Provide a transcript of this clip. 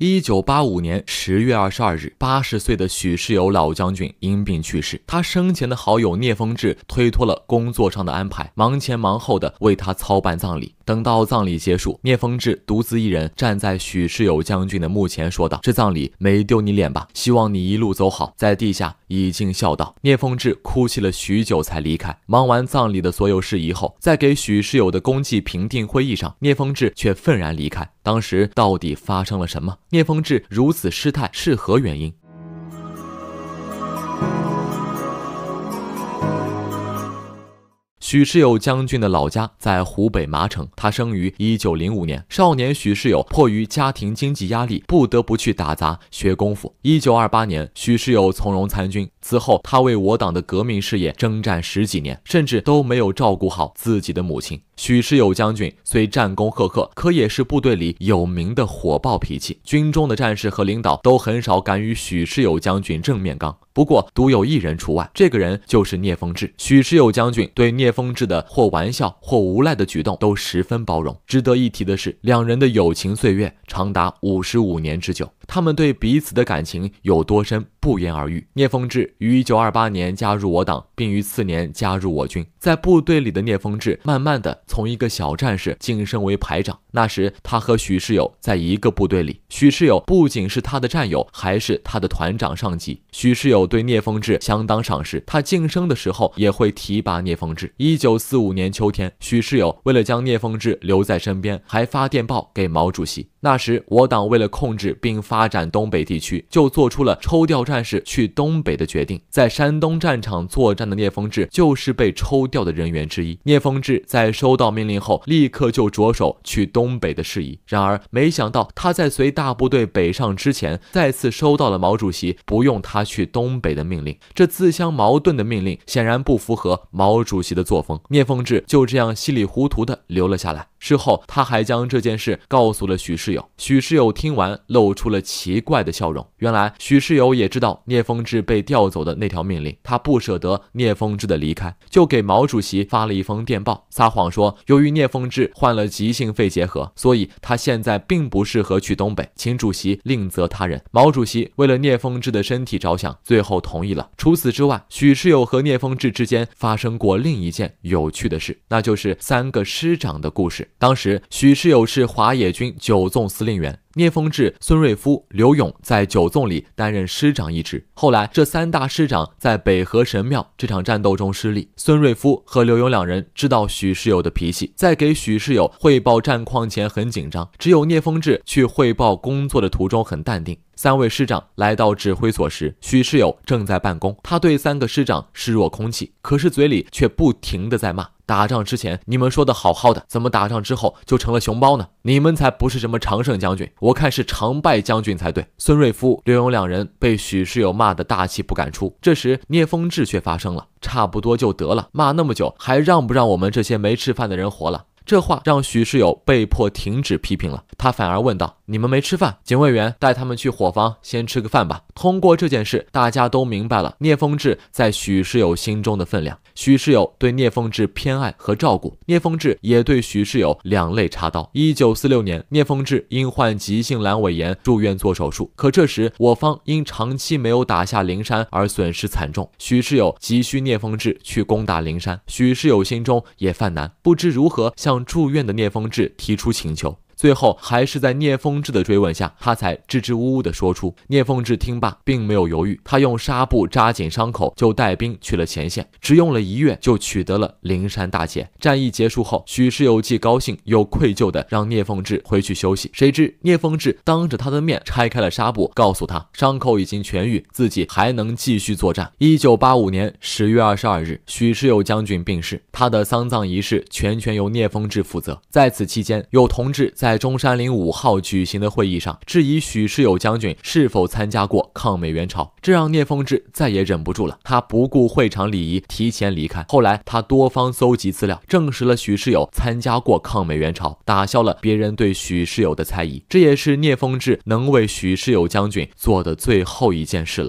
一九八五年十月二十二日，八十岁的许世友老将军因病去世。他生前的好友聂风志推脱了工作上的安排，忙前忙后的为他操办葬礼。等到葬礼结束，聂风志独自一人站在许世友将军的墓前，说道：“这葬礼没丢你脸吧？希望你一路走好，在地下已尽孝道。”聂风志哭泣了许久才离开。忙完葬礼的所有事宜后，在给许世友的功绩评定会议上，聂风志却愤然离开。当时到底发生了什么？聂风志如此失态是何原因？许世友将军的老家在湖北麻城，他生于一九零五年。少年许世友迫于家庭经济压力，不得不去打杂学功夫。一九二八年，许世友从容参军，此后他为我党的革命事业征战十几年，甚至都没有照顾好自己的母亲。许世友将军虽战功赫赫，可也是部队里有名的火爆脾气，军中的战士和领导都很少敢与许世友将军正面刚。不过，独有一人除外，这个人就是聂风志。许世友将军对聂风。风致的或玩笑或无赖的举动都十分包容。值得一提的是，两人的友情岁月长达五十五年之久。他们对彼此的感情有多深，不言而喻。聂风志于一九二八年加入我党，并于次年加入我军。在部队里的聂风志，慢慢的从一个小战士晋升为排长。那时，他和许世友在一个部队里。许世友不仅是他的战友，还是他的团长上级。许世友对聂风志相当赏识，他晋升的时候也会提拔聂风志。一九四五年秋天，许世友为了将聂风志留在身边，还发电报给毛主席。那时，我党为了控制并发展东北地区，就做出了抽调战士去东北的决定。在山东战场作战的聂凤智就是被抽调的人员之一。聂凤智在收到命令后，立刻就着手去东北的事宜。然而，没想到他在随大部队北上之前，再次收到了毛主席不用他去东北的命令。这自相矛盾的命令显然不符合毛主席的作风。聂凤智就这样稀里糊涂地留了下来。事后，他还将这件事告诉了许世友。许世友听完，露出了奇怪的笑容。原来，许世友也知道聂风志被调走的那条命令，他不舍得聂风志的离开，就给毛主席发了一封电报，撒谎说由于聂风志患了急性肺结核，所以他现在并不适合去东北，请主席另择他人。毛主席为了聂风志的身体着想，最后同意了。除此之外，许世友和聂风志之间发生过另一件有趣的事，那就是三个师长的故事。当时，许世友是华野军九纵司令员。聂风志、孙瑞夫、刘勇在九纵里担任师长一职。后来，这三大师长在北河神庙这场战斗中失利。孙瑞夫和刘勇两人知道许世友的脾气，在给许世友汇报战况前很紧张。只有聂风志去汇报工作的途中很淡定。三位师长来到指挥所时，许世友正在办公，他对三个师长视若空气，可是嘴里却不停的在骂：“打仗之前你们说的好好的，怎么打仗之后就成了熊猫呢？你们才不是什么常胜将军！”我看是常败将军才对。孙瑞夫、刘勇两人被许世友骂得大气不敢出。这时，聂风志却发声了：“差不多就得了，骂那么久，还让不让我们这些没吃饭的人活了？”这话让许世友被迫停止批评了。他反而问道。你们没吃饭，警卫员带他们去伙房先吃个饭吧。通过这件事，大家都明白了聂风志在许世友心中的分量。许世友对聂风志偏爱和照顾，聂风志也对许世友两肋插刀。一九四六年，聂风志因患急性阑尾炎住院做手术，可这时我方因长期没有打下灵山而损失惨重，许世友急需聂风志去攻打灵山，许世友心中也犯难，不知如何向住院的聂风志提出请求。最后还是在聂凤智的追问下，他才支支吾吾地说出。聂凤智听罢，并没有犹豫，他用纱布扎紧伤口，就带兵去了前线。只用了一月，就取得了灵山大捷。战役结束后，许世友既高兴又愧疚地让聂凤智回去休息。谁知聂凤智当着他的面拆开了纱布，告诉他伤口已经痊愈，自己还能继续作战。一九八五年十月二十二日，许世友将军病逝，他的丧葬仪式全权由聂凤智负责。在此期间，有同志在。在中山陵五号举行的会议上，质疑许世友将军是否参加过抗美援朝，这让聂凤智再也忍不住了。他不顾会场礼仪，提前离开。后来，他多方搜集资料，证实了许世友参加过抗美援朝，打消了别人对许世友的猜疑。这也是聂凤智能为许世友将军做的最后一件事了。